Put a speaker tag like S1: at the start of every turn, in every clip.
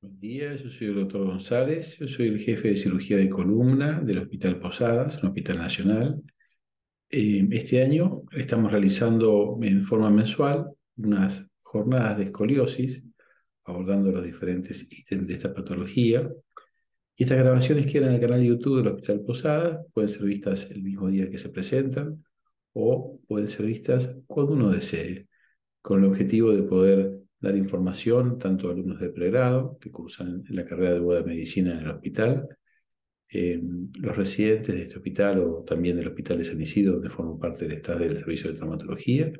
S1: Buen día, yo soy el doctor González, yo soy el jefe de cirugía de columna del Hospital Posadas, un hospital nacional. Eh, este año estamos realizando en forma mensual unas jornadas de escoliosis, abordando los diferentes ítems de esta patología. Y estas grabaciones quedan en el canal de YouTube del Hospital Posadas, pueden ser vistas el mismo día que se presentan o pueden ser vistas cuando uno desee, con el objetivo de poder dar información tanto a alumnos de pregrado que cursan la carrera de boda de medicina en el hospital, eh, los residentes de este hospital o también del Hospital de San Isidro, donde forman parte del estado del Servicio de Traumatología,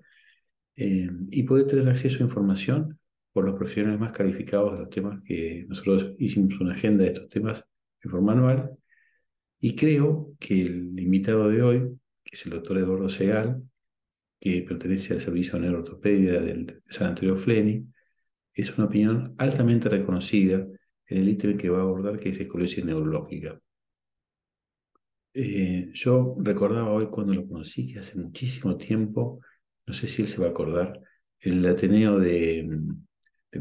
S1: eh, y poder tener acceso a información por los profesionales más calificados de los temas que nosotros hicimos una agenda de estos temas de forma anual. Y creo que el invitado de hoy, que es el doctor Eduardo Segal, que pertenece al Servicio de Neuroortopedia del San Antonio Fleni, es una opinión altamente reconocida en el ítem que va a abordar, que es escoliosis neurológica. Eh, yo recordaba hoy cuando lo conocí, que hace muchísimo tiempo, no sé si él se va a acordar, el Ateneo mm, del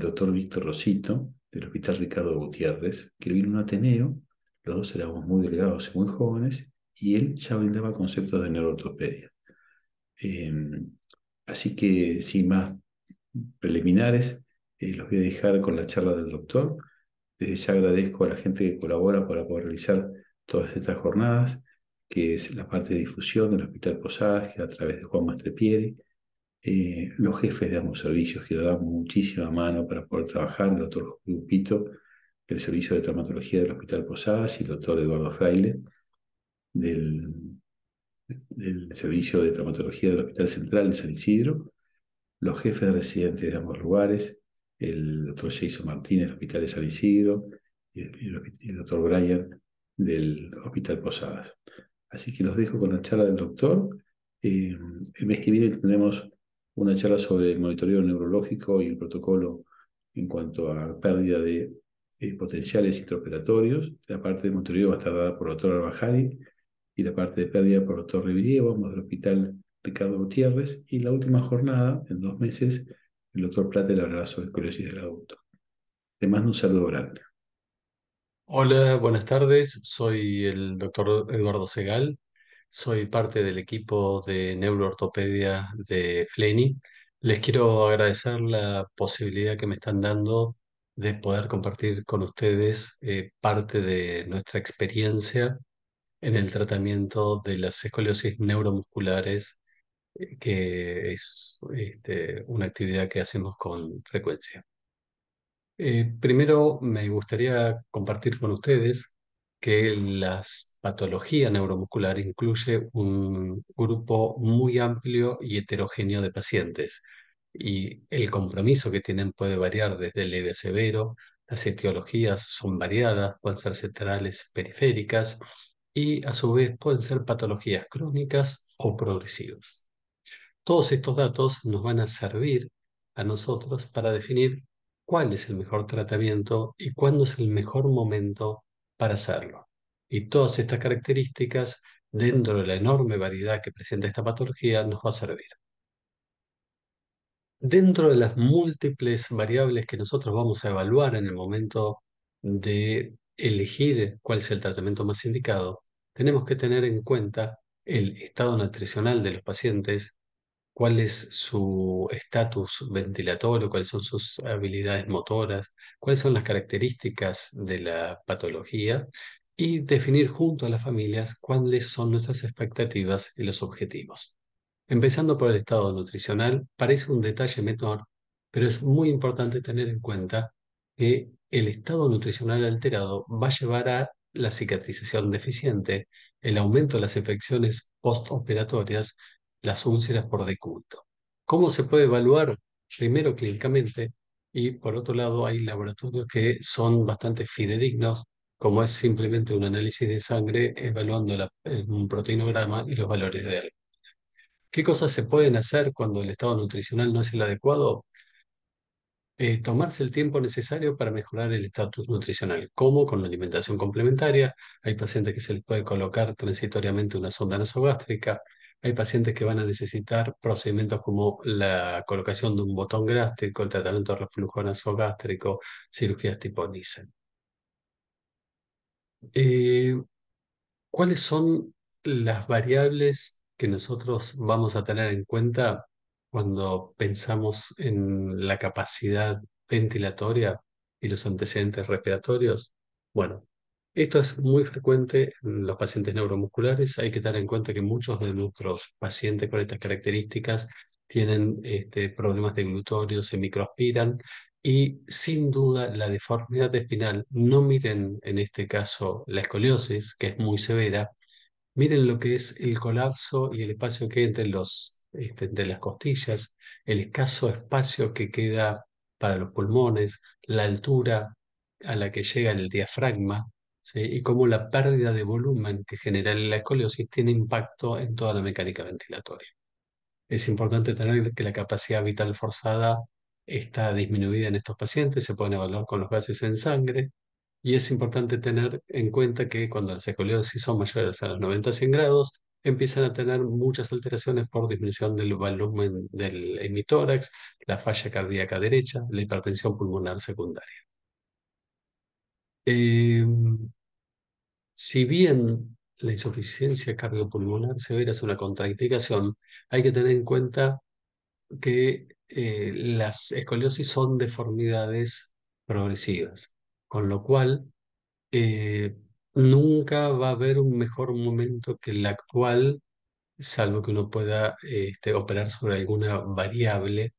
S1: doctor Víctor Rosito, del Hospital Ricardo Gutiérrez, que vino un Ateneo, los dos éramos muy delgados y muy jóvenes, y él ya brindaba conceptos de neuroortopedia. Em, así que sin más preliminares, eh, los voy a dejar con la charla del doctor. Desde eh, ya agradezco a la gente que colabora para poder realizar todas estas jornadas, que es la parte de difusión del Hospital Posadas, que a través de Juan Mastrepieri, eh, los jefes de ambos servicios, que le dan muchísima mano para poder trabajar, el doctor Grupito, el Servicio de Traumatología del Hospital Posadas, y el doctor Eduardo Fraile, del del Servicio de Traumatología del Hospital Central de San Isidro, los jefes de residentes de ambos lugares, el doctor Jason Martínez del Hospital de San Isidro y el, doctor Brian del Hospital Posadas. Así que los dejo con la charla del doctor. Em, el mes que viene tendremos una charla sobre el monitoreo neurológico y el protocolo en cuanto a pérdida de eh, potenciales intraoperatorios. La parte de monitoreo va a estar dada por el doctor Albajari y la parte de pérdida por doctor vamos del Hospital Ricardo Gutiérrez, y la última jornada, en dos meses, el doctor Plate le hablará sobre escoliosis del adulto. Te mando un saludo grande.
S2: Hola, buenas tardes. Soy el doctor Eduardo Segal. Soy parte del equipo de neuroortopedia de FLENI. Les quiero agradecer la posibilidad que me están dando de poder compartir con ustedes eh, parte de nuestra experiencia en el tratamiento de las escoliosis neuromusculares, eh, que es este, una actividad que hacemos con frecuencia. Eh, primero, me gustaría compartir con ustedes que la patología neuromuscular incluye un grupo muy amplio y heterogéneo de pacientes y el compromiso que tienen puede variar desde leve a severo, las etiologías son variadas, pueden ser centrales, periféricas, y a su vez pueden ser patologías crónicas o progresivas. Todos estos datos nos van a servir a nosotros para definir cuál es el mejor tratamiento y cuándo es el mejor momento para hacerlo. Y todas estas características, dentro de la enorme variedad que presenta esta patología, nos va a servir. Dentro de las múltiples variables que nosotros vamos a evaluar en el momento de elegir cuál es el tratamiento más indicado, tenemos que tener en cuenta el estado nutricional de los pacientes, cuál es su estatus ventilatorio, cuáles son sus habilidades motoras, cuáles son las características de la patología y definir junto a las familias cuáles son nuestras expectativas y los objetivos. Empezando por el estado nutricional, parece un detalle menor, pero es muy importante tener en cuenta que el estado nutricional alterado va a llevar a la cicatrización deficiente, el aumento de las infecciones postoperatorias, las úlceras por deculto. ¿Cómo se puede evaluar? Primero clínicamente y por otro lado hay laboratorios que son bastante fidedignos, como es simplemente un análisis de sangre evaluando eh, un proteinograma y los valores de él. ¿Qué cosas se pueden hacer cuando el estado nutricional no es el adecuado? Eh, tomarse el tiempo necesario para mejorar el estatus nutricional, como con la alimentación complementaria. Hay pacientes que se les puede colocar transitoriamente una sonda nasogástrica. Hay pacientes que van a necesitar procedimientos como la colocación de un botón gástrico, el tratamiento de reflujo nasogástrico, cirugías tipo Nissen. Eh, ¿Cuáles son las variables que nosotros vamos a tener en cuenta cuando pensamos en la capacidad ventilatoria y los antecedentes respiratorios? Bueno, esto es muy frecuente en los pacientes neuromusculares. Hay que tener en cuenta que muchos de nuestros pacientes con estas características tienen este, problemas de glutorio, se microaspiran y sin duda la deformidad espinal, no miren en este caso la escoliosis, que es muy severa, miren lo que es el colapso y el espacio que hay entre los de este, las costillas, el escaso espacio que queda para los pulmones, la altura a la que llega el diafragma y cómo la pérdida de volumen que genera la escoliosis tiene impacto en toda la mecánica ventilatoria. Es importante tener que la capacidad vital forzada está disminuida en estos pacientes, se pueden evaluar con los gases en sangre y es importante tener en cuenta que cuando las escoliosis son mayores a los 90-100 grados, empiezan a tener muchas alteraciones por disminución del volumen del hemitórax, la falla cardíaca derecha, la hipertensión pulmonar secundaria. Em, si bien la insuficiencia cardiopulmonar severa es una contraindicación, hay que tener en cuenta que eh, las escoliosis son deformidades progresivas, con lo cual eh, Nunca va a haber un mejor momento que el actual, salvo que uno pueda este, operar sobre alguna variable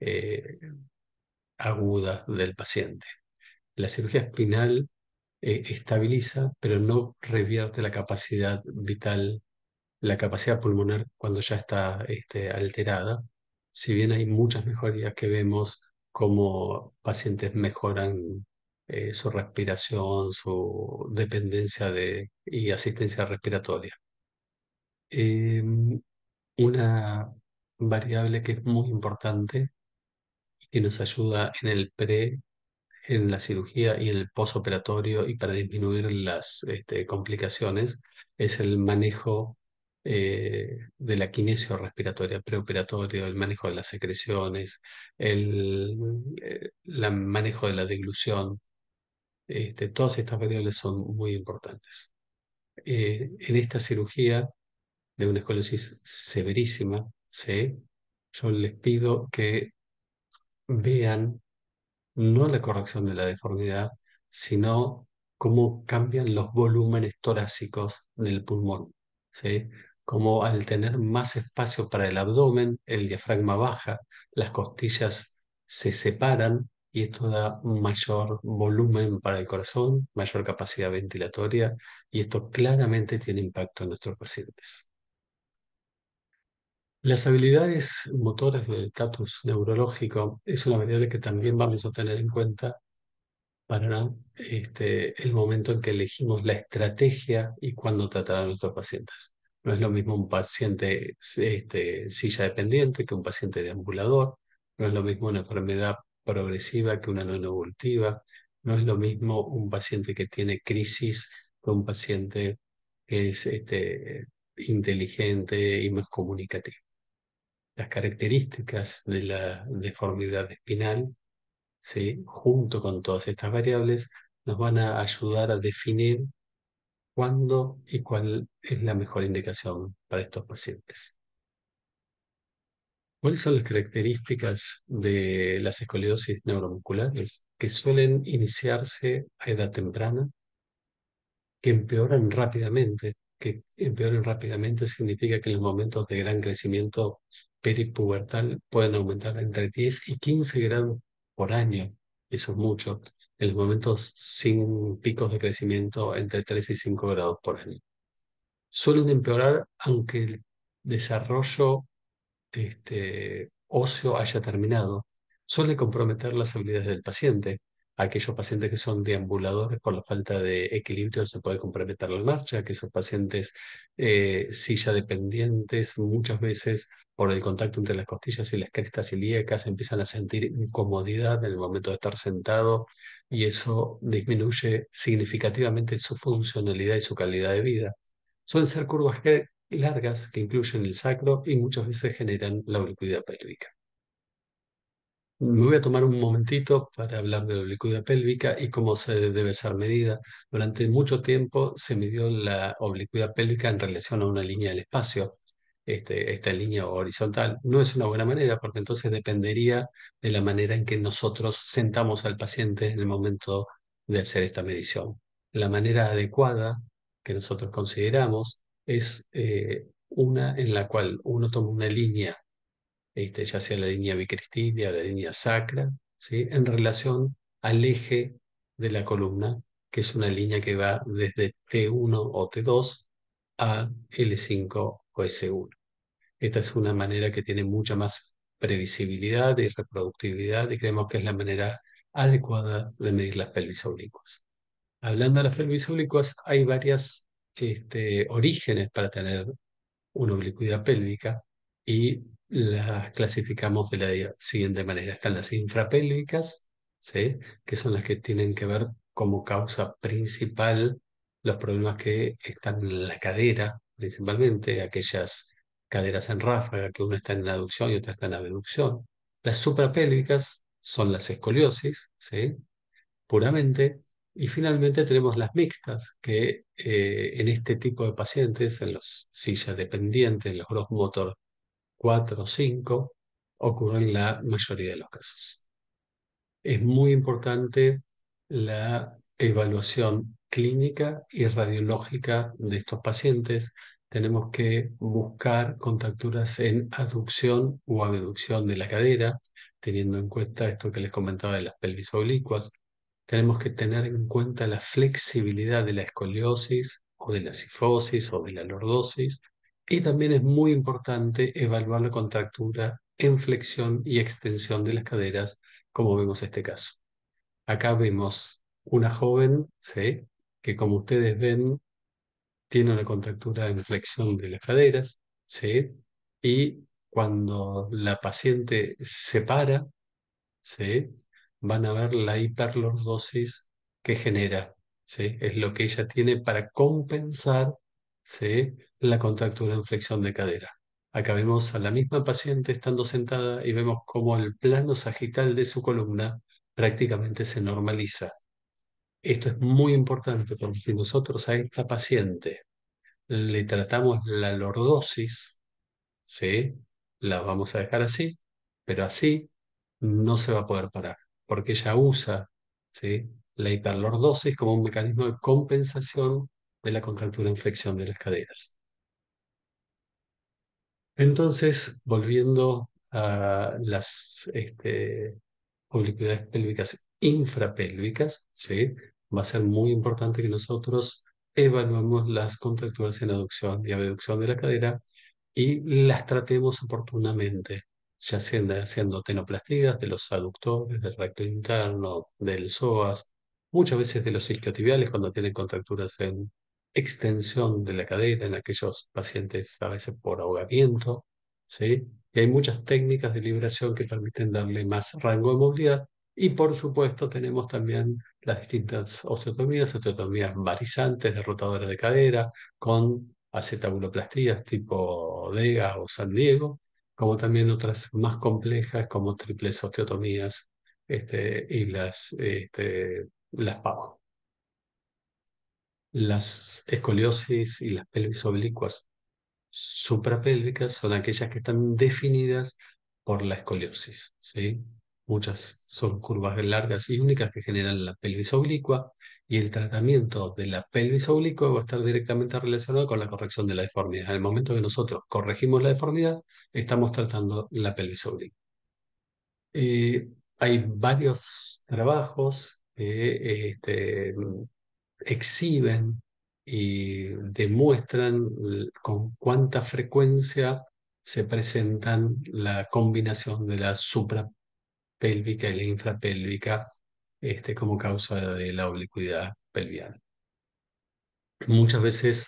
S2: eh, aguda del paciente. La cirugía espinal eh, estabiliza, pero no revierte la capacidad vital, la capacidad pulmonar cuando ya está este, alterada. Si bien hay muchas mejorías que vemos como pacientes mejoran eh, su respiración, su dependencia de, y asistencia respiratoria. Em, una variable que es muy importante y nos ayuda en el pre, en la cirugía y en el postoperatorio y para disminuir las este, complicaciones es el manejo eh, de la kinesio respiratoria preoperatorio, el manejo de las secreciones, el, eh, manejo de la deglución, este, todas estas variables son muy importantes. Eh, en esta cirugía de una escoliosis severísima, yo les pido que vean no la corrección de la deformidad, sino cómo cambian los volúmenes torácicos del pulmón. Cómo al tener más espacio para el abdomen, el diafragma baja, las costillas se separan y esto da mayor volumen para el corazón, mayor capacidad ventilatoria y esto claramente tiene impacto en nuestros pacientes. Las habilidades motoras del estatus neurológico es una variable que también vamos a tener en cuenta para este, el momento en que elegimos la estrategia y cuándo tratar a nuestros pacientes. No es lo mismo un paciente este, silla dependiente que un paciente de ambulador, no es lo mismo una enfermedad progresiva que una no evolutiva. No es lo mismo un paciente que tiene crisis que un paciente que es este, inteligente y más comunicativo. Las características de la deformidad espinal, ¿sí? junto con todas estas variables, nos van a ayudar a definir cuándo y cuál es la mejor indicación para estos pacientes. ¿Cuáles son las características de las escoliosis neuromusculares que suelen iniciarse a edad temprana, que empeoran rápidamente? Que empeoran rápidamente significa que en los momentos de gran crecimiento peripubertal pueden aumentar entre 10 y 15 grados por año, eso es mucho, en los momentos sin picos de crecimiento entre 3 y 5 grados por año. Suelen empeorar aunque el desarrollo este, óseo haya terminado, suele comprometer las habilidades del paciente. Aquellos pacientes que son deambuladores por la falta de equilibrio se puede comprometer la marcha, que esos pacientes eh, silla dependientes muchas veces por el contacto entre las costillas y las crestas ilíacas empiezan a sentir incomodidad en el momento de estar sentado y eso disminuye significativamente su funcionalidad y su calidad de vida. Suelen ser curvas que largas que incluyen el sacro y muchas veces generan la oblicuidad pélvica. Mm. Me voy a tomar un momentito para hablar de la oblicuidad pélvica y cómo se debe ser medida. Durante mucho tiempo se midió la oblicuidad pélvica en relación a una línea del espacio. Este, esta línea horizontal no es una buena manera porque entonces dependería de la manera en que nosotros sentamos al paciente en el momento de hacer esta medición. La manera adecuada que nosotros consideramos es eh, una en la cual uno toma una línea, este, ya sea la línea bicristina la línea sacra, ¿sí? en relación al eje de la columna, que es una línea que va desde T1 o T2 a L5 o S1. Esta es una manera que tiene mucha más previsibilidad y reproductividad y creemos que es la manera adecuada de medir las pelvis oblicuas. Hablando de las pelvis oblicuas, hay varias este, orígenes para tener una oblicuidad pélvica y las clasificamos de la siguiente manera. Están las infrapélvicas, ¿sí? que son las que tienen que ver como causa principal los problemas que están en la cadera, principalmente aquellas caderas en ráfaga, que una está en la aducción y otra está en la abducción. Las suprapélvicas son las escoliosis, ¿sí? puramente, y finalmente tenemos las mixtas, que eh, en este tipo de pacientes, en los sillas dependientes, en los gross motor 4 o 5, ocurren la mayoría de los casos. Es muy importante la evaluación clínica y radiológica de estos pacientes. Tenemos que buscar contracturas en aducción o abducción de la cadera, teniendo en cuenta esto que les comentaba de las pelvis oblicuas, tenemos que tener en cuenta la flexibilidad de la escoliosis o de la cifosis o de la lordosis y también es muy importante evaluar la contractura en flexión y extensión de las caderas, como vemos este caso. Acá vemos una joven, ¿sí? que como ustedes ven, tiene una contractura en flexión de las caderas, ¿sí? y cuando la paciente se para, ¿sí? van a ver la hiperlordosis que genera. ¿sí? Es lo que ella tiene para compensar la contractura en flexión de cadera. Acá vemos a la misma paciente estando sentada y vemos cómo el plano sagital de su columna prácticamente se normaliza. Esto es muy importante porque si nosotros a esta paciente le tratamos la lordosis, ¿sí? la vamos a dejar así, pero así no se va a poder parar porque ella usa la hiperlordosis como un mecanismo de compensación de la contractura en flexión de las caderas. Entonces, volviendo a las este, oblicuidades pélvicas infrapélvicas, va a ser muy importante que nosotros evaluemos las contracturas en aducción y abducción de la cadera y las tratemos oportunamente ya haciendo tenoplastias de los aductores, del recto interno, del psoas, muchas veces de los isquiotibiales cuando tienen contracturas en extensión de la cadera en aquellos pacientes a veces por ahogamiento, ¿sí? Y hay muchas técnicas de liberación que permiten darle más rango de movilidad y por supuesto tenemos también las distintas osteotomías, osteotomías varizantes, derrotadoras de cadera, con acetabuloplastías tipo DEGA o San Diego, como también otras más complejas como triples osteotomías este, y las, este, las Las escoliosis y las pelvis oblicuas suprapélvicas son aquellas que están definidas por la escoliosis. ¿sí? Muchas son curvas largas y únicas que generan la pelvis oblicua y el tratamiento de la pelvis oblicua va a estar directamente relacionado con la corrección de la deformidad. Al momento que nosotros corregimos la deformidad, estamos tratando la pelvis oblicua. Eh, hay varios trabajos que este, exhiben y demuestran con cuánta frecuencia se presentan la combinación de la suprapélvica y la infrapélvica este, como causa de la oblicuidad pelviana. Muchas veces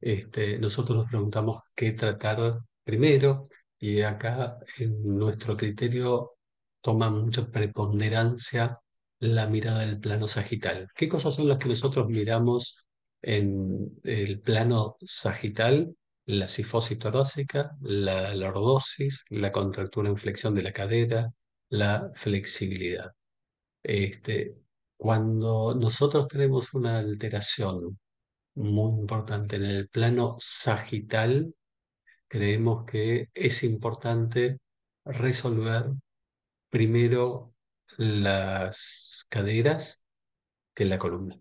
S2: este, nosotros nos preguntamos qué tratar primero y acá en nuestro criterio toma mucha preponderancia la mirada del plano sagital. ¿Qué cosas son las que nosotros miramos en el plano sagital? La sifosis torácica, la lordosis, la contractura en flexión de la cadera, la flexibilidad. Este, cuando nosotros tenemos una alteración muy importante en el plano sagital, creemos que es importante resolver primero las caderas que la columna.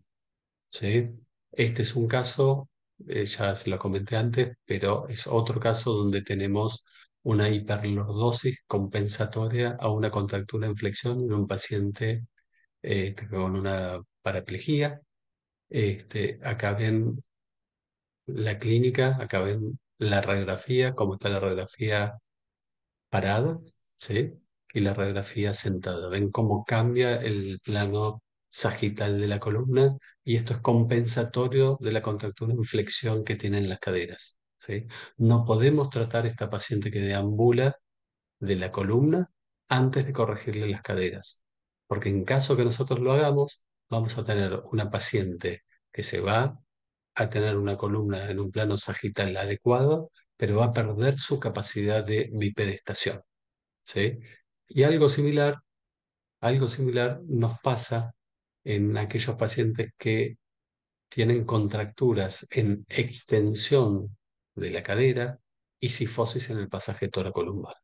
S2: ¿sí? Este es un caso, eh, ya se lo comenté antes, pero es otro caso donde tenemos una hiperlordosis compensatoria a una contractura en flexión en un paciente con eh, una paraplejía. Este, acá ven la clínica, acá ven la radiografía, cómo está la radiografía parada, Y la radiografía sentada. Ven cómo cambia el plano sagital de la columna y esto es compensatorio de la contractura en flexión que tienen las caderas. No podemos tratar a esta paciente que deambula de la columna antes de corregirle las caderas porque en caso que nosotros lo hagamos, vamos a tener una paciente que se va a tener una columna en un plano sagital adecuado, pero va a perder su capacidad de bipedestación. ¿sí? Y algo similar, algo similar nos pasa en aquellos pacientes que tienen contracturas en extensión de la cadera y sifosis en el pasaje toracolumbar.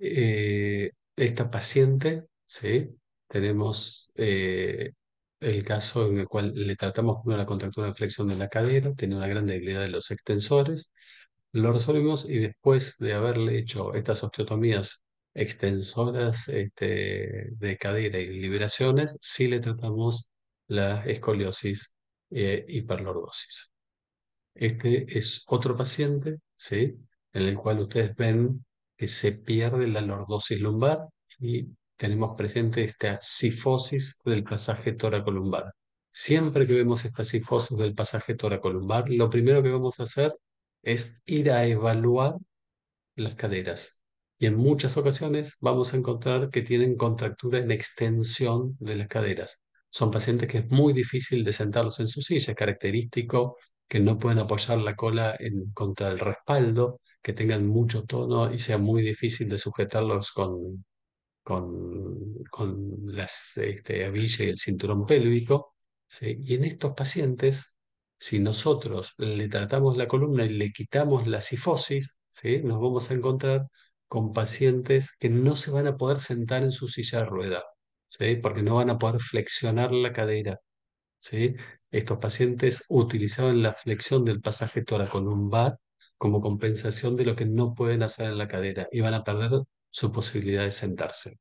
S2: Eh, esta paciente, ¿sí? tenemos eh, el caso en el cual le tratamos con la contractura de flexión de la cadera, tiene una gran debilidad de los extensores, lo resolvimos y después de haberle hecho estas osteotomías extensoras este, de cadera y liberaciones, sí le tratamos la escoliosis e hiperlordosis. Este es otro paciente, ¿sí? En el cual ustedes ven que se pierde la lordosis lumbar y tenemos presente esta sifosis del pasaje toracolumbar. Siempre que vemos esta sifosis del pasaje toracolumbar, lo primero que vamos a hacer es ir a evaluar las caderas. Y en muchas ocasiones vamos a encontrar que tienen contractura en extensión de las caderas. Son pacientes que es muy difícil de sentarlos en su silla, es característico que no pueden apoyar la cola en, contra el respaldo, que tengan mucho tono y sea muy difícil de sujetarlos con, con, con las este, y el cinturón pélvico. Y en estos pacientes, si nosotros le tratamos la columna y le quitamos la sifosis, ¿sí? nos vamos a encontrar con pacientes que no se van a poder sentar en su silla de rueda, ¿sí? porque no van a poder flexionar la cadera. ¿sí? Estos pacientes utilizaban la flexión del pasaje toracolumbar como compensación de lo que no pueden hacer en la cadera y van a perder su posibilidad de sentarse.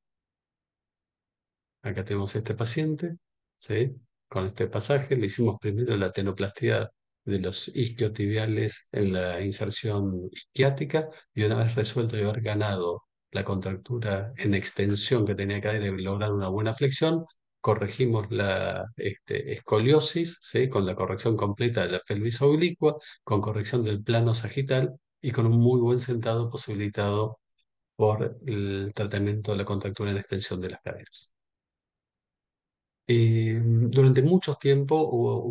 S2: Acá tenemos este paciente, ¿sí? con este pasaje le hicimos primero la tenoplastia de los isquiotibiales en la inserción isquiática y una vez resuelto y haber ganado la contractura en extensión que tenía cadera y lograr una buena flexión, corregimos la este, escoliosis, con la corrección completa de la pelvis oblicua, con corrección del plano sagital y con un muy buen sentado posibilitado por el tratamiento de la contractura y la extensión de las caderas. Eh, durante mucho tiempo hubo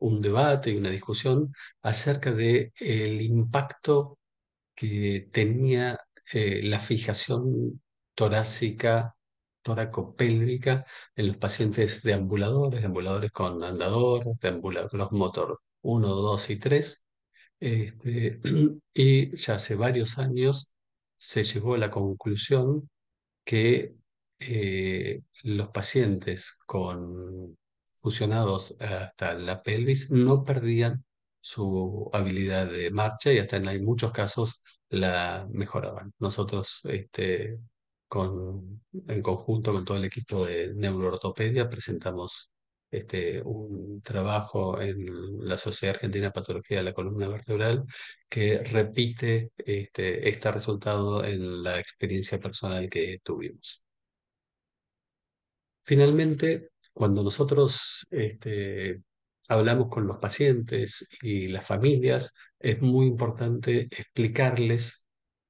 S2: un, debate y una discusión acerca de el impacto que tenía eh, la fijación torácica toracopélvica en los pacientes de deambuladores, ambuladores con andador, deambuladores, los motor 1, 2 y 3. Este, y ya hace varios años se llegó a la conclusión que eh, los pacientes con fusionados hasta la pelvis no perdían su habilidad de marcha y hasta en muchos casos la mejoraban. Nosotros este, con, en conjunto con todo el equipo de neuroortopedia, presentamos este, un trabajo en la Sociedad Argentina de Patología de la Columna Vertebral que repite este, este resultado en la experiencia personal que tuvimos. Finalmente, cuando nosotros este, hablamos con los pacientes y las familias, es muy importante explicarles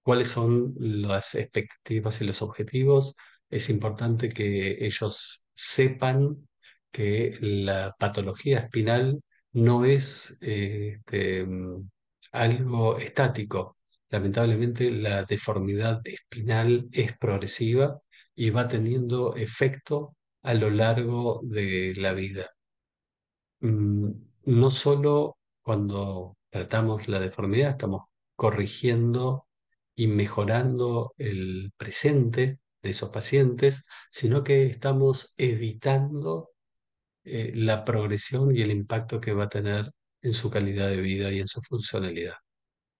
S2: cuáles son las expectativas y los objetivos. Es importante que ellos sepan que la patología espinal no es este, mm, algo estático. Lamentablemente la deformidad espinal es progresiva y va teniendo efecto a lo largo de la vida. Mm, no solo cuando tratamos la deformidad estamos corrigiendo y mejorando el presente de esos pacientes, sino que estamos evitando eh, la progresión y el impacto que va a tener en su calidad de vida y en su funcionalidad.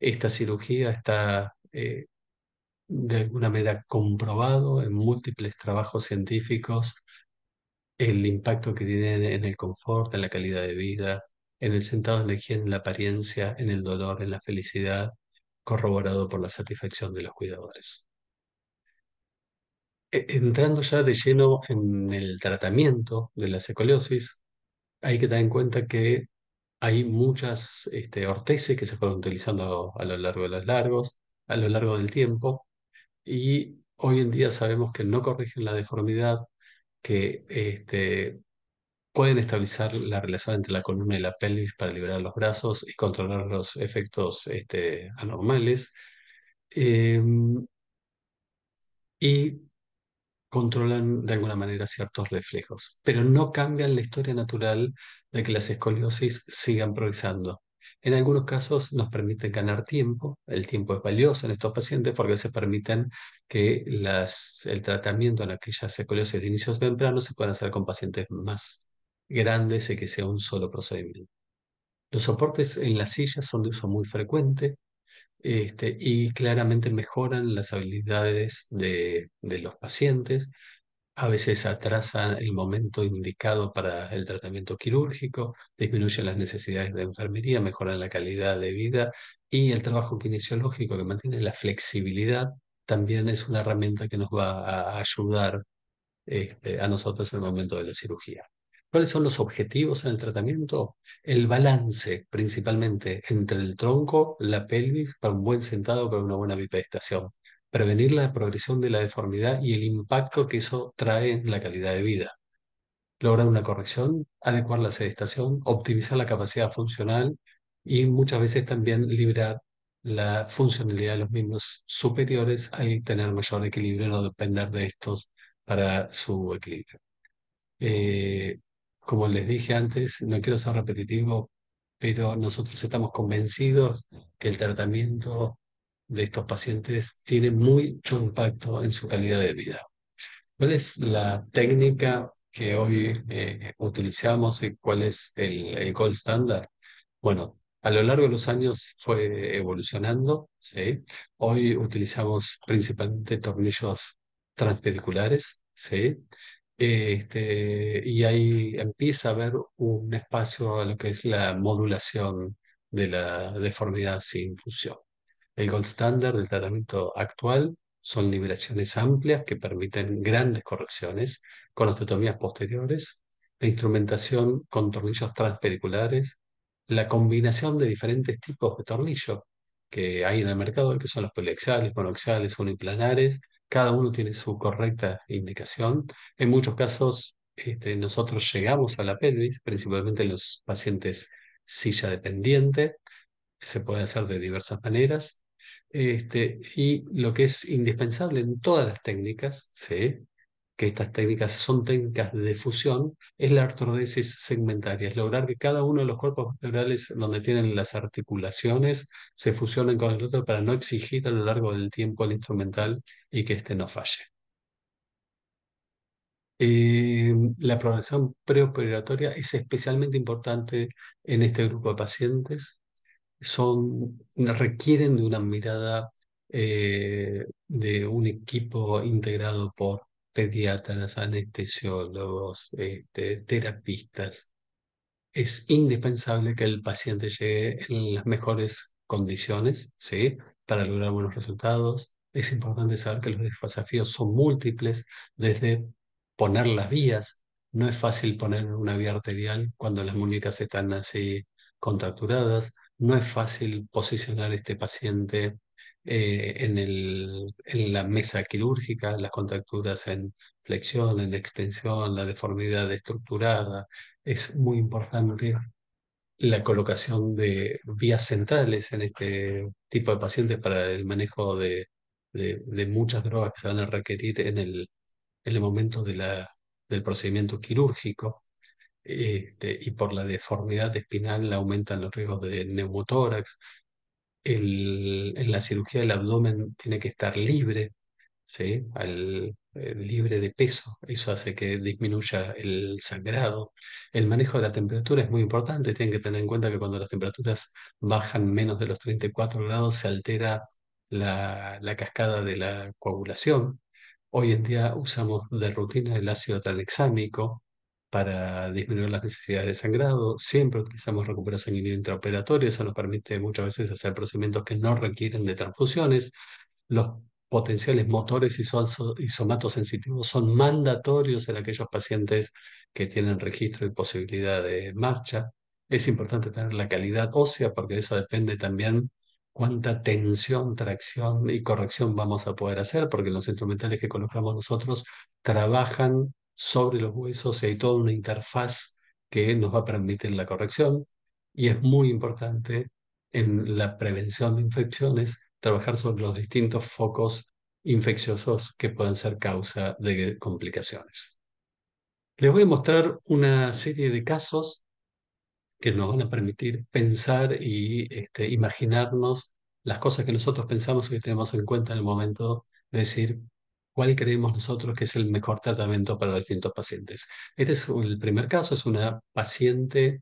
S2: Esta cirugía está eh, de alguna manera comprobado en múltiples trabajos científicos el impacto que tiene en el confort, en la calidad de vida, en el sentado en la higiene, en la apariencia, en el dolor, en la felicidad, corroborado por la satisfacción de los cuidadores. E, entrando ya de lleno en el tratamiento de la secoliosis, hay que tener en cuenta que hay muchas este, que se fueron utilizando a lo largo de largos, a lo largo del tiempo, y hoy en día sabemos que no corrigen la deformidad, que este, pueden estabilizar la relación entre la columna y la pelvis para liberar los brazos y controlar los efectos este, anormales. Em, y controlan de alguna manera ciertos reflejos, pero no cambian la historia natural de que las escoliosis sigan progresando. En algunos casos nos permiten ganar tiempo, el tiempo es valioso en estos pacientes porque se permiten que el tratamiento en aquellas escoliosis de inicios tempranos se pueda hacer con pacientes más grande y que sea un solo procedimiento. Los soportes en las sillas son de uso muy frecuente este, y claramente mejoran las habilidades de, los pacientes, a veces atrasan el momento indicado para el tratamiento quirúrgico, disminuyen las necesidades de enfermería, mejoran la calidad de vida y el trabajo kinesiológico que mantiene la flexibilidad también es una herramienta que nos va a ayudar este, a nosotros en el momento de la cirugía cuáles son los objetivos en el tratamiento, el balance principalmente entre el tronco, la pelvis, para un buen sentado, para una buena bipedestación, prevenir la progresión de la deformidad y el impacto que eso trae en la calidad de vida, lograr una corrección, adecuar la sedestación, optimizar la capacidad funcional y muchas veces también liberar la funcionalidad de los miembros superiores al tener mayor equilibrio, no depender de estos para su equilibrio. Eh, como les dije antes, no quiero ser repetitivo, pero nosotros estamos convencidos que el tratamiento de estos pacientes tiene mucho impacto en su calidad de vida. ¿Cuál es la técnica que hoy eh, utilizamos y cuál es el, gold standard? Bueno, a lo largo de los años fue evolucionando. ¿sí? Hoy utilizamos principalmente tornillos transpericulares, ¿sí? Este, y ahí empieza a haber un espacio a lo que es la modulación de la deformidad sin fusión. El gold standard del tratamiento actual son liberaciones amplias que permiten grandes correcciones con osteotomías posteriores, la instrumentación con tornillos transpericulares, la combinación de diferentes tipos de tornillos que hay en el mercado, que son los poliaxiales, monoxiales, uniplanares, cada uno tiene su correcta indicación. En muchos casos este, nosotros llegamos a la pelvis, principalmente en los pacientes silla dependiente, se puede hacer de diversas maneras, este, y lo que es indispensable en todas las técnicas, ¿sí? que estas técnicas son técnicas de fusión, es la artrodesis segmentaria, es lograr que cada uno de los cuerpos vertebrales donde tienen las articulaciones se fusionen con el otro para no exigir a lo largo del tiempo el instrumental y que éste no falle. Eh, la progresión preoperatoria es especialmente importante en este grupo de pacientes. Son, requieren de una mirada eh, de un equipo integrado por pediatras, anestesiólogos, este, terapistas, es indispensable que el paciente llegue en las mejores condiciones, ¿sí? Para lograr buenos resultados. Es importante saber que los desafíos son múltiples, desde poner las vías. No es fácil poner una vía arterial cuando las muñecas están así contracturadas. No es fácil posicionar este paciente eh, en, la mesa quirúrgica, las contracturas en flexión, en extensión, la deformidad estructurada. Es muy importante la colocación de vías centrales en este tipo de pacientes para el manejo de, muchas drogas que se van a requerir en el, momento del procedimiento quirúrgico. Este, y por la deformidad espinal aumentan los riesgos de neumotórax, en la cirugía del abdomen tiene que estar libre, Al, eh, libre de peso, eso hace que disminuya el sangrado. El manejo de la temperatura es muy importante, tienen que tener en cuenta que cuando las temperaturas bajan menos de los 34 grados se altera la, la cascada de la coagulación. Hoy en día usamos de rutina el ácido tranexámico, para disminuir las necesidades de sangrado. Siempre utilizamos recuperación intraoperatoria, eso nos permite muchas veces hacer procedimientos que no requieren de transfusiones. Los potenciales motores y, somatosensitivos son mandatorios en aquellos pacientes que tienen registro y posibilidad de marcha. Es importante tener la calidad ósea porque eso depende también cuánta tensión, tracción y corrección vamos a poder hacer, porque los instrumentales que colocamos nosotros trabajan sobre los huesos y hay toda una interfaz que nos va a permitir la corrección y es muy importante en la prevención de infecciones trabajar sobre los distintos focos infecciosos que pueden ser causa de complicaciones. Les voy a mostrar una serie de casos que nos van a permitir pensar y este, imaginarnos las cosas que nosotros pensamos y que tenemos en cuenta en el momento de decir cuál creemos nosotros que es el mejor tratamiento para los distintos pacientes. Este es el primer caso, es una paciente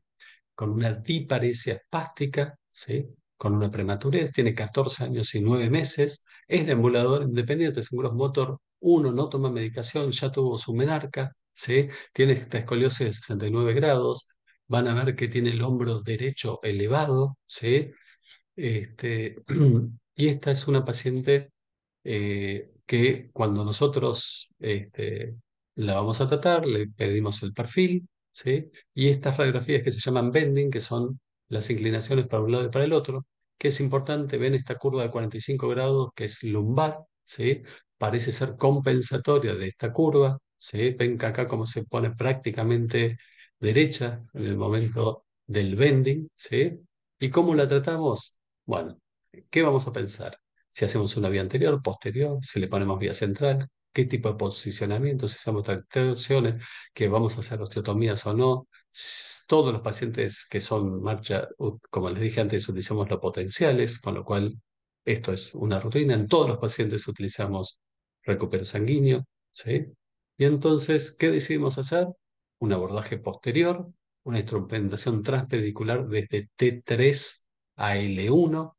S2: con una diparesia espástica, ¿sí? con una prematurez, tiene 14 años y 9 meses, es de ambulador independiente, es un motor 1, no toma medicación, ya tuvo su menarca, ¿sí? tiene esta escoliosis de 69 grados, van a ver que tiene el hombro derecho elevado, ¿sí? Este, y esta es una paciente eh, que cuando nosotros este, la vamos a tratar, le pedimos el perfil, ¿sí? y estas radiografías que se llaman bending, que son las inclinaciones para un lado y para el otro, que es importante, ven esta curva de 45 grados que es lumbar, ¿sí? parece ser compensatoria de esta curva, ¿sí? ven acá cómo se pone prácticamente derecha en el momento del bending, ¿sí? ¿y cómo la tratamos? Bueno, ¿qué vamos a pensar? si hacemos una vía anterior, posterior, si le ponemos vía central, qué tipo de posicionamiento, si hacemos tracciones, que vamos a hacer osteotomías o no. Todos los pacientes que son marcha, como les dije antes, utilizamos los potenciales, con lo cual esto es una rutina. En todos los pacientes utilizamos recupero sanguíneo, ¿sí? Y entonces, ¿qué decidimos hacer? Un abordaje posterior, una instrumentación transpedicular desde T3 a L1,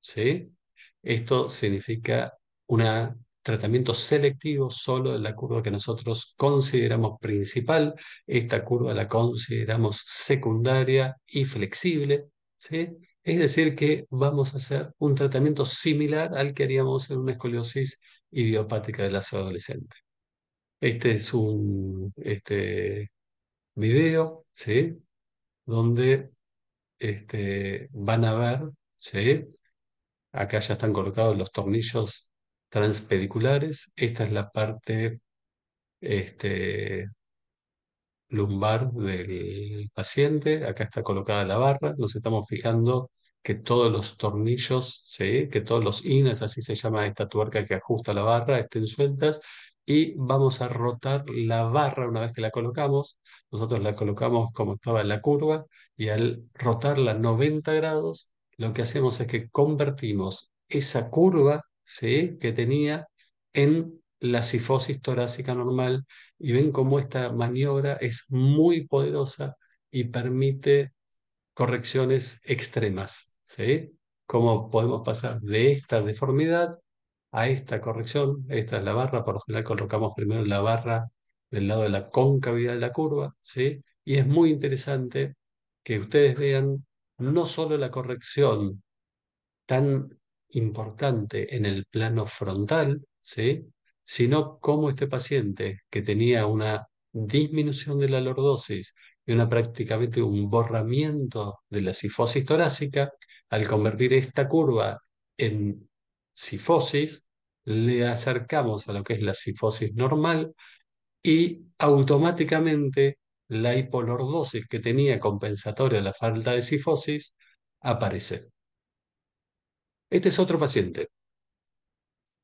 S2: ¿sí? Esto significa un tratamiento selectivo solo de la curva que nosotros consideramos principal. Esta curva la consideramos secundaria y flexible. Es decir, que vamos a hacer un tratamiento similar al que haríamos en una escoliosis idiopática del ácido adolescente. Este es un este, video, ¿sí? Donde este, van a ver, ¿sí? Acá ya están colocados los tornillos transpediculares. Esta es la parte este, lumbar del paciente. Acá está colocada la barra. Nos estamos fijando que todos los tornillos, que todos los ines, así se llama esta tuerca que ajusta la barra, estén sueltas. Y vamos a rotar la barra una vez que la colocamos. Nosotros la colocamos como estaba en la curva y al rotarla 90 grados lo que hacemos es que convertimos esa curva ¿sí? que tenía en la sifosis torácica normal y ven cómo esta maniobra es muy poderosa y permite correcciones extremas. ¿sí? Cómo podemos pasar de esta deformidad a esta corrección. Esta es la barra, por lo general colocamos primero la barra del lado de la concavidad de la curva. ¿sí? Y es muy interesante que ustedes vean no solo la corrección tan importante en el plano frontal, ¿sí? sino cómo este paciente que tenía una disminución de la lordosis y una prácticamente un borramiento de la sifosis torácica, al convertir esta curva en sifosis, le acercamos a lo que es la sifosis normal y automáticamente la hipolordosis que tenía compensatoria la falta de sifosis aparece. Este es otro paciente.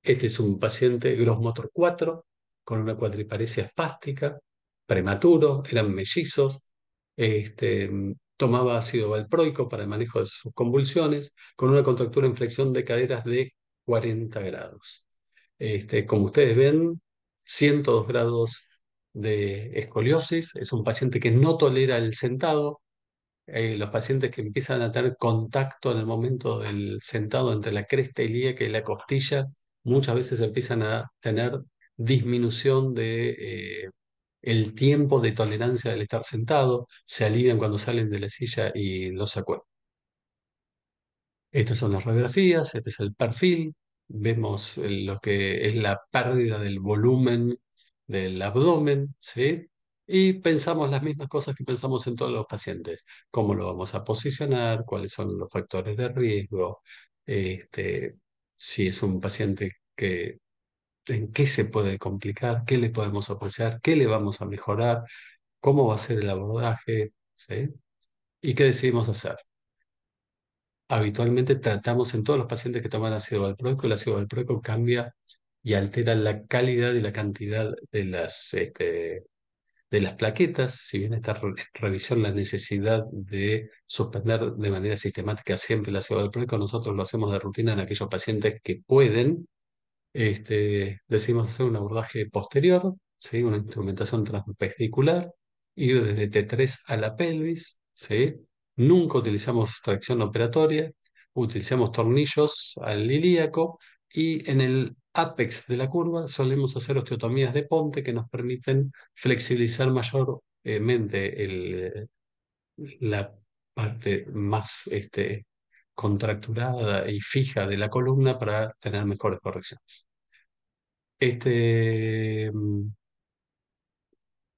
S2: Este es un paciente grosmotor 4 con una cuadriparesia espástica, prematuro, eran mellizos, este, tomaba ácido valproico para el manejo de sus convulsiones, con una contractura en flexión de caderas de 40 grados. Este, como ustedes ven, 102 grados de escoliosis, es un paciente que no tolera el sentado, eh, los pacientes que empiezan a tener contacto en el momento del sentado entre la cresta ilíaca y la costilla, muchas veces empiezan a tener disminución de... Eh, el tiempo de tolerancia del estar sentado, se alivian cuando salen de la silla y los acuerdan. Estas son las radiografías, este es el perfil, vemos eh, lo que es la pérdida del volumen del abdomen, ¿sí? Y pensamos las mismas cosas que pensamos en todos los pacientes, cómo lo vamos a posicionar, cuáles son los factores de riesgo, este, si es un paciente que en qué se puede complicar, qué le podemos ofrecer, qué le vamos a mejorar, cómo va a ser el abordaje, ¿sí? ¿Y qué decidimos hacer? Habitualmente tratamos en todos los pacientes que toman ácido valproico, el ácido valproico cambia y alteran la calidad y la cantidad de las, este, de las plaquetas, si bien esta revisión, la necesidad de suspender de manera sistemática siempre la cebalprónica, nosotros lo hacemos de rutina en aquellos pacientes que pueden, este, decidimos hacer un abordaje posterior, una instrumentación transpendicular, ir desde T3 a la pelvis, ¿sí? nunca utilizamos tracción operatoria, utilizamos tornillos al ilíaco y en el apex de la curva solemos hacer osteotomías de ponte que nos permiten flexibilizar mayormente el, la parte más este, contracturada y fija de la columna para tener mejores correcciones. Este, mm,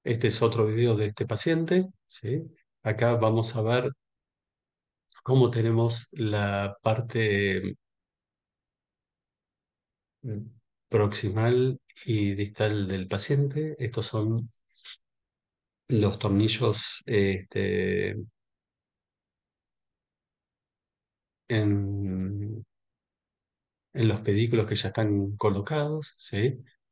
S2: este es otro video de este paciente. ¿sí? Acá vamos a ver cómo tenemos la parte proximal y distal del paciente. Estos son los tornillos este, en, los pedículos que ya están colocados,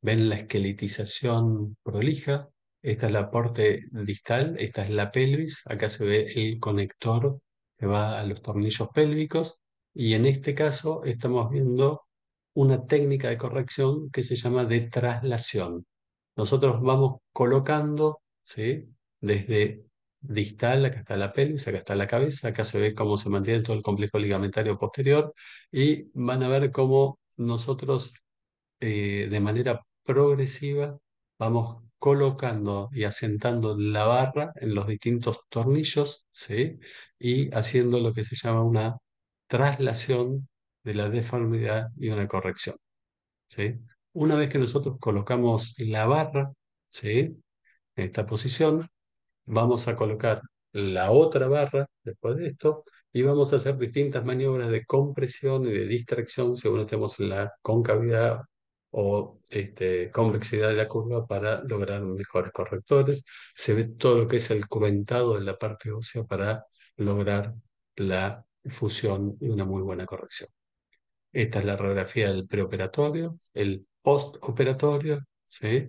S2: ven la esqueletización prolija, esta es la parte distal, esta es la pelvis, acá se ve el conector que va a los tornillos pélvicos, y en este caso estamos viendo una técnica de corrección que se llama de traslación. Nosotros vamos colocando, ¿sí? Desde distal, acá está la pelvis, acá está la cabeza, acá se ve cómo se mantiene todo el complejo ligamentario posterior y van a ver cómo nosotros eh, de manera progresiva vamos colocando y asentando la barra en los distintos tornillos ¿sí? y haciendo lo que se llama una traslación de la deformidad y una corrección. ¿sí? Una vez que nosotros colocamos la barra ¿sí? en esta posición, vamos a colocar la otra barra después de esto y vamos a hacer distintas maniobras de compresión y de distracción según estemos en la concavidad o este, convexidad de la curva para lograr mejores correctores. Se ve todo lo que es el cuentado en la parte ósea para lograr la fusión y una muy buena corrección. Esta es la radiografía del preoperatorio, el postoperatorio, ¿sí?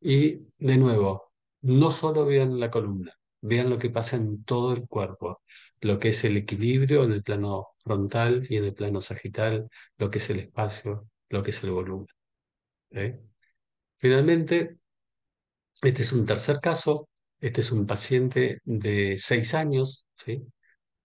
S2: Y de nuevo, no solo vean la columna, vean lo que pasa en todo el cuerpo, lo que es el equilibrio en el plano frontal y en el plano sagital, lo que es el espacio, lo que es el volumen. Finalmente, este es un tercer caso, este es un paciente de seis años, ¿sí?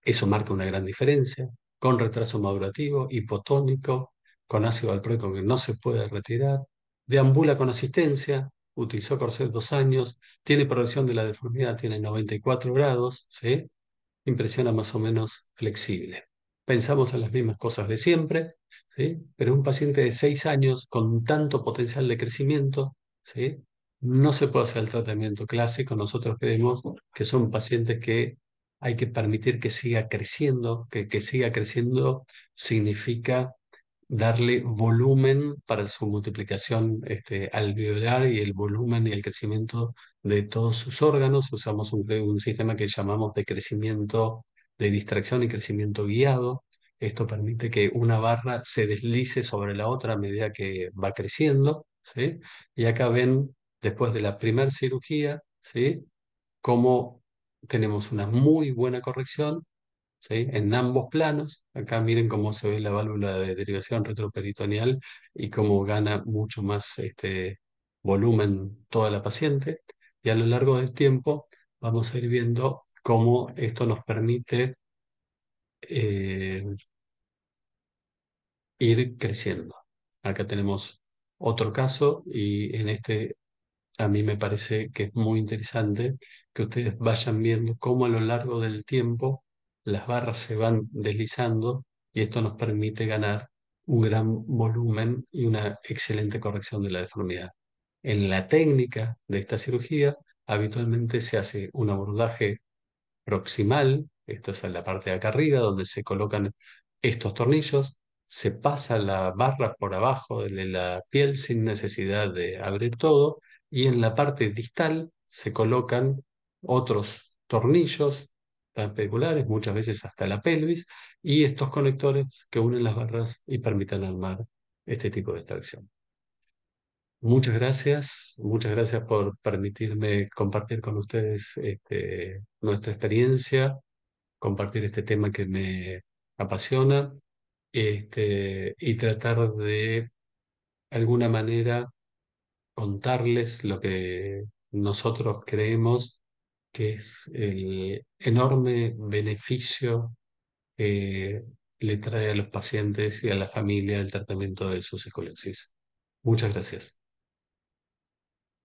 S2: eso marca una gran diferencia, con retraso madurativo, hipotónico, con ácido alcohólico que no se puede retirar, deambula con asistencia, utilizó corset dos años, tiene progresión de la deformidad, tiene 94 grados, ¿sí? impresiona más o menos flexible. Pensamos en las mismas cosas de siempre, ¿sí? pero un paciente de seis años con tanto potencial de crecimiento, ¿sí? no se puede hacer el tratamiento clásico. Nosotros creemos que son pacientes que hay que permitir que siga creciendo, que, que siga creciendo significa darle volumen para su multiplicación este, alveolar y el volumen y el crecimiento de todos sus órganos. Usamos un, sistema que llamamos de crecimiento de distracción y crecimiento guiado. Esto permite que una barra se deslice sobre la otra a medida que va creciendo. ¿sí? Y acá ven, después de la primera cirugía, ¿sí? cómo tenemos una muy buena corrección en ambos planos. Acá miren cómo se ve la válvula de derivación retroperitoneal y cómo gana mucho más este, volumen toda la paciente. Y a lo largo del tiempo vamos a ir viendo cómo esto nos permite eh, ir creciendo. Acá tenemos otro caso y en este a mí me parece que es muy interesante que ustedes vayan viendo cómo a lo largo del tiempo las barras se van deslizando y esto nos permite ganar un gran volumen y una excelente corrección de la deformidad. En la técnica de esta cirugía habitualmente se hace un abordaje proximal, esto es en la parte de acá arriba donde se colocan estos tornillos, se pasa la barra por abajo de la piel sin necesidad de abrir todo y en la parte distal se colocan otros tornillos tan peculiares, muchas veces hasta la pelvis, y estos conectores que unen las barras y permitan armar este tipo de extracción. Muchas gracias, muchas gracias por permitirme compartir con ustedes este, nuestra experiencia, compartir este tema que me apasiona este, y tratar de alguna manera contarles lo que nosotros creemos que es el eh, enorme beneficio que eh, le trae a los pacientes y a la familia el tratamiento de su psicolosis. Muchas gracias.